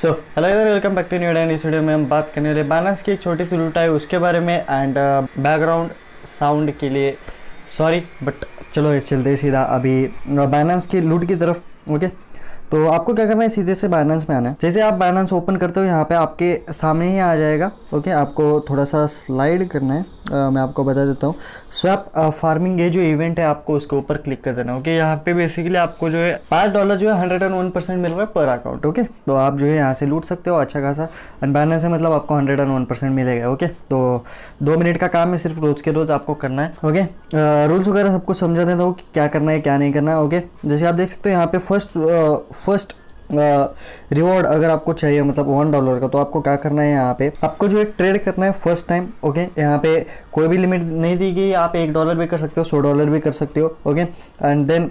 सो hello इधर welcome back to new Dan इस video में हम बात करने वाले बैलेंस की एक छोटी सी लूट आई उसके बारे में एंड बैकग्राउंड साउंड के लिए सॉरी बट चलो चलते सीधा अभी बैलेंस uh, की लूट की तरफ ओके तो आपको क्या करना है सीधे से बैलेंस में आना है जैसे आप बैलेंस ओपन करते हो यहाँ पे आपके सामने ही आ जाएगा ओके आपको थोड़ा सा स्लाइड करना है आ, मैं आपको बता देता हूँ स्वैप फार्मिंग ये जो इवेंट है आपको उसके ऊपर क्लिक कर देना ओके यहाँ पे बेसिकली आपको जो है पाँच डॉलर जो है हंड्रेड एंड वन परसेंट मिल रहा है पर अकाउंट ओके तो आप जो है यहाँ से लूट सकते हो अच्छा खासा अनबैलेंस है मतलब आपको हंड्रेड एंड वन परसेंट मिलेगा ओके तो दो मिनट का काम है सिर्फ रोज़ के रोज़ आपको करना है ओके रूल्स वगैरह सबको समझा देता हूँ कि क्या करना है क्या नहीं करना है ओके जैसे आप देख सकते हो यहाँ पे फर्स्ट फर्स्ट रिवॉर्ड अगर आपको चाहिए मतलब वन डॉलर का तो आपको क्या करना है यहाँ पे आपको जो है ट्रेड करना है फर्स्ट टाइम ओके यहाँ पे कोई भी लिमिट नहीं दी गई आप एक डॉलर भी कर सकते हो सौ डॉलर भी कर सकते हो ओके एंड देन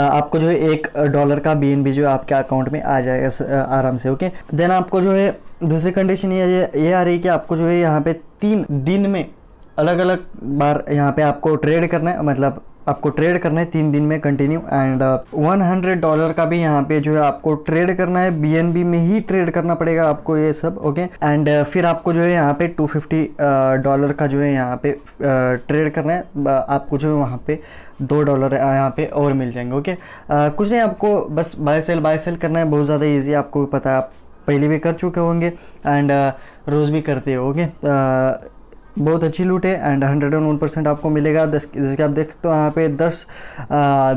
आपको जो है एक डॉलर का बी जो है आपके अकाउंट में आ जाएगा आराम से ओके देन आपको जो है दूसरी कंडीशन ये ये आ रही है कि आपको जो है यहाँ पे तीन दिन में अलग अलग बार यहाँ पे आपको ट्रेड करना है मतलब आपको ट्रेड करना है तीन दिन में continue and one hundred dollar का भी यहाँ पे जो है आपको ट्रेड करना है बी में ही ट्रेड करना पड़ेगा आपको ये सब ओके okay? एंड uh, फिर आपको जो है यहाँ पे टू फिफ्टी डॉलर का जो है यहाँ पे ट्रेड uh, करना है आपको जो है वहाँ पे दो डॉलर uh, यहाँ पे और मिल जाएंगे ओके okay? Uh, कुछ नहीं आपको बस बाय सेल बाय सेल करना है बहुत ज़्यादा ईजी आपको पता है आप पहले भी कर चुके होंगे एंड uh, रोज़ भी करते होंगे बहुत अच्छी लूट है and hundred and one percent आपको मिलेगा दस जैसे कि आप देख सकते हो यहाँ पे दस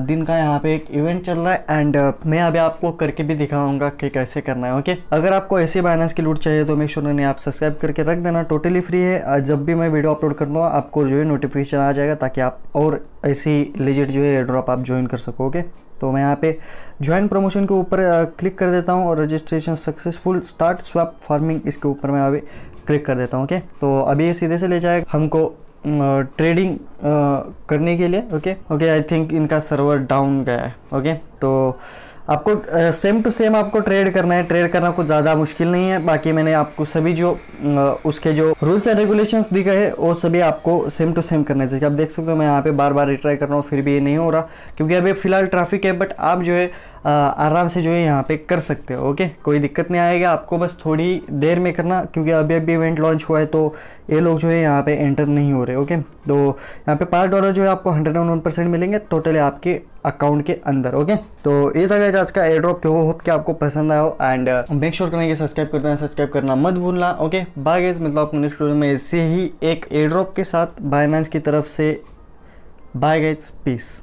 दिन का यहाँ पे एक इवेंट चल रहा है एंड मैं अभी आपको करके भी दिखाऊंगा कि कैसे करना है ओके अगर आपको ऐसे बाइनेंस की लूट चाहिए तो मेक श्योर नहीं आप सब्सक्राइब करके रख देना टोटली फ्री है जब भी मैं वीडियो अपलोड कर लूँगा आपको जो है नोटिफिकेशन आ जाएगा ताकि आप और ऐसी लेजिट जो है ड्रॉप आप ज्वाइन कर सको ओके तो मैं यहाँ पे ज्वाइन प्रमोशन के ऊपर क्लिक कर देता हूँ और registration successful start swap farming इसके ऊपर मैं अभी क्लिक कर देता हूँ ओके तो अभी ये सीधे से ले जाएगा हमको ट्रेडिंग करने के लिए ओके ओके आई थिंक इनका सर्वर डाउन गया है ओके तो आपको सेम टू सेम आपको ट्रेड करना है ट्रेड करना कुछ ज़्यादा मुश्किल नहीं है बाकी मैंने आपको सभी जो uh, उसके जो रूल्स एंड रेगुलेशंस दिए गए हैं वो सभी आपको सेम टू सेम करना चाहिए आप देख सकते हो मैं यहाँ पे बार बार रिट्राई कर रहा हूँ फिर भी ये नहीं हो रहा क्योंकि अभी फ़िलहाल ट्रैफिक है बट आप जो है आराम से जो है यहाँ पे कर सकते हो ओके कोई दिक्कत नहीं आएगा आपको बस थोड़ी देर में करना क्योंकि अभी अभी इवेंट लॉन्च हुआ है तो ये लोग जो है यहाँ पे एंटर नहीं हो रहे ओके तो यहाँ पे पाँच डॉलर जो है आपको हंड्रेड एंड वन परसेंट मिलेंगे टोटली आपके अकाउंट के अंदर ओके तो ये था गया आज का एयर क्यों होप कि आपको पसंद आया हो एंड मेक श्योर करना कि सब्सक्राइब करते हैं सब्सक्राइब करना मत भूलना ओके बाय गाइस मतलब आपको नेक्स्ट वीडियो में ऐसे ही एक एयर के साथ बायनांस की तरफ से बाय गाइज पीस